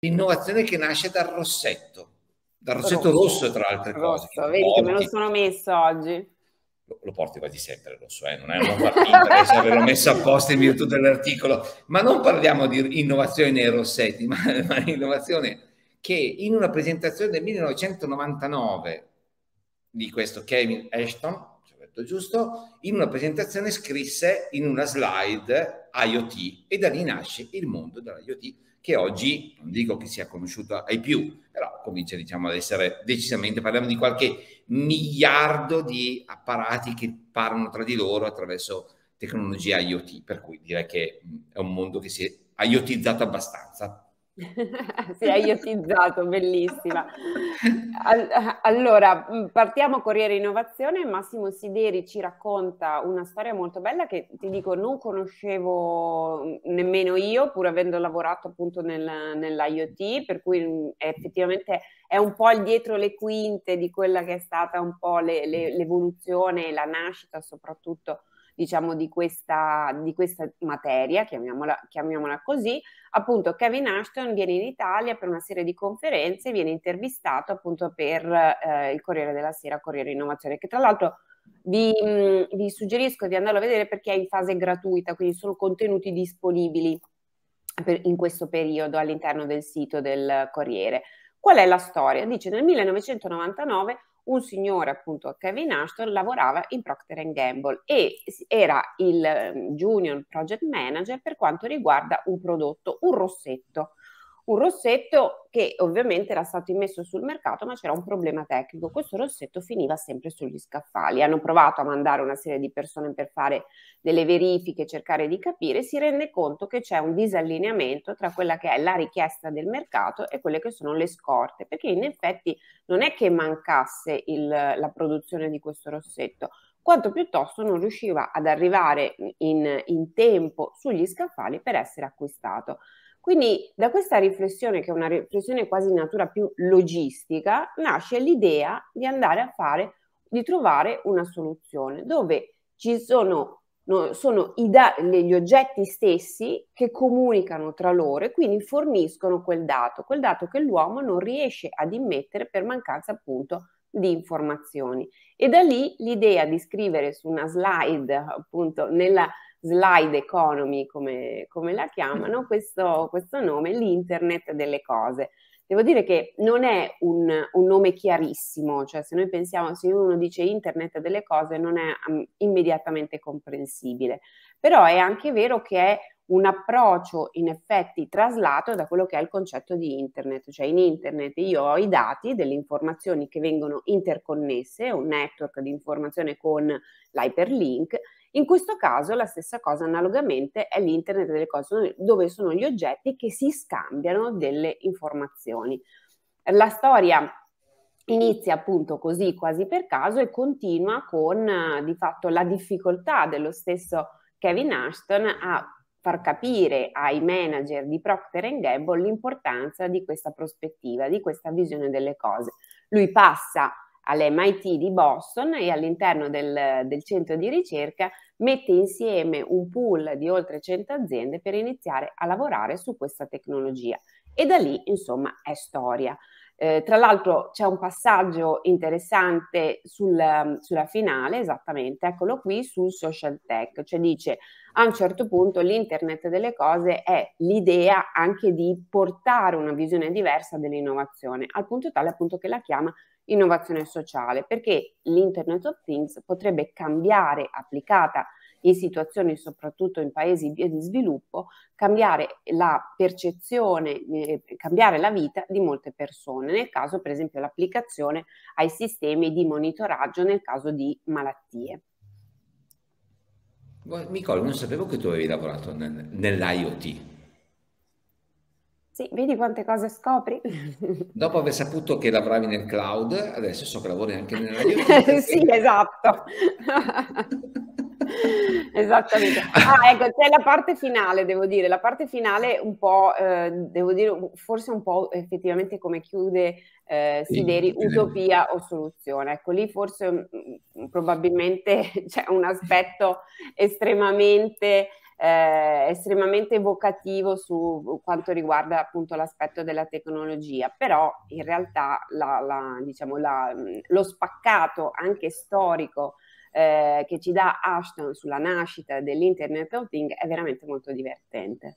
L'innovazione che nasce dal rossetto, dal rossetto rosso, rosso tra altre rosso, cose. Vedi porti, che me lo sono messo oggi. Lo, lo porti quasi sempre il rosso, eh? non è una partita, se l'ho messo apposta in virtù dell'articolo. Ma non parliamo di innovazione nei rossetti, ma, ma innovazione che in una presentazione del 1999 di questo Kevin Ashton tutto, giusto? In una presentazione scrisse in una slide IoT e da lì nasce il mondo dell'IoT che oggi non dico che sia conosciuto ai più, però comincia diciamo ad essere decisamente, parliamo di qualche miliardo di apparati che parlano tra di loro attraverso tecnologia IoT, per cui direi che è un mondo che si è IoTizzato abbastanza si è iotizzato, bellissima. All- eh, allora, mm, partiamo Corriere Innovazione. Massimo Sideri ci racconta una storia molto bella che ti dico non conoscevo mm, nemmeno io, pur avendo lavorato appunto nel, nell'IoT, per cui mm, è effettivamente è un po' il dietro le quinte di quella che è stata un po' le, le, l'evoluzione e la nascita soprattutto diciamo, di questa, di questa materia, chiamiamola, chiamiamola, così, appunto Kevin Ashton viene in Italia per una serie di conferenze, viene intervistato appunto per eh, il Corriere della Sera, Corriere Innovazione, che tra l'altro vi, vi suggerisco di andarlo a vedere perché è in fase gratuita, quindi sono contenuti disponibili per, in questo periodo all'interno del sito del Corriere. Qual è la storia? Dice nel 1999 un signore, appunto Kevin Ashton, lavorava in Procter Gamble e era il ehm, junior project manager per quanto riguarda un prodotto, un rossetto un rossetto che ovviamente era stato immesso sul mercato ma c'era un problema tecnico, questo rossetto finiva sempre sugli scaffali, hanno provato a mandare una serie di persone per fare delle verifiche, cercare di capire, si rende conto che c'è un disallineamento tra quella che è la richiesta del mercato e quelle che sono le scorte, perché in effetti non è che mancasse il, la produzione di questo rossetto, quanto piuttosto non riusciva ad arrivare in, in tempo sugli scaffali per essere acquistato. Quindi da questa riflessione, che è una riflessione quasi di natura più logistica, nasce l'idea di andare a fare, di trovare una soluzione dove ci sono, no, sono da- gli oggetti stessi che comunicano tra loro e quindi forniscono quel dato, quel dato che l'uomo non riesce ad immettere per mancanza appunto di informazioni. E da lì l'idea di scrivere su una slide, appunto nella slide economy, come, come la chiamano, questo, questo, nome, l'internet delle cose. Devo dire che non è un, un, nome chiarissimo, cioè se noi pensiamo, se uno dice internet delle cose non è um, immediatamente comprensibile, però è anche vero che è un approccio in effetti traslato da quello che è il concetto di internet, cioè in internet io ho i dati delle informazioni che vengono interconnesse, un network di informazione con l'hyperlink, in questo caso la stessa cosa analogamente è l'internet delle cose dove sono gli oggetti che si scambiano delle informazioni. La storia inizia appunto così quasi per caso e continua con di fatto la difficoltà dello stesso Kevin Ashton a far capire ai manager di Procter Gamble l'importanza di questa prospettiva, di questa visione delle cose. Lui passa all'MIT di Boston e all'interno del, del, centro di ricerca mette insieme un pool di oltre 100 aziende per iniziare a lavorare su questa tecnologia. E da lì, insomma, è storia. Eh, tra l'altro c'è un passaggio interessante sul, ehm, sulla finale, esattamente, eccolo qui, sul social tech, cioè dice a un certo punto l'internet delle cose è l'idea anche di portare una visione diversa dell'innovazione, al punto tale appunto che la chiama innovazione sociale, perché l'Internet of Things potrebbe cambiare, applicata in situazioni soprattutto in paesi in via di sviluppo, cambiare la percezione, eh, cambiare la vita di molte persone, nel caso per esempio l'applicazione ai sistemi di monitoraggio nel caso di malattie. Nicole, non sapevo che tu avevi lavorato nel, nell'IoT. Sì, vedi quante cose scopri. Dopo aver saputo che lavoravi nel cloud, adesso so che lavori anche nell'IoT. sì, esatto. Esattamente. Ah, ecco, c'è la parte finale, devo dire, la parte finale un po', eh, devo dire, forse un po' effettivamente come chiude eh, Sideri, sì, utopia sì. o soluzione. Ecco, lì forse mm, mm, probabilmente c'è un aspetto estremamente... Eh, estremamente evocativo su quanto riguarda appunto l'aspetto della tecnologia, però in realtà la, la, diciamo, la, mm, lo spaccato anche storico eh, che ci dà Ashton sulla nascita dell'Internet of Things è veramente molto divertente.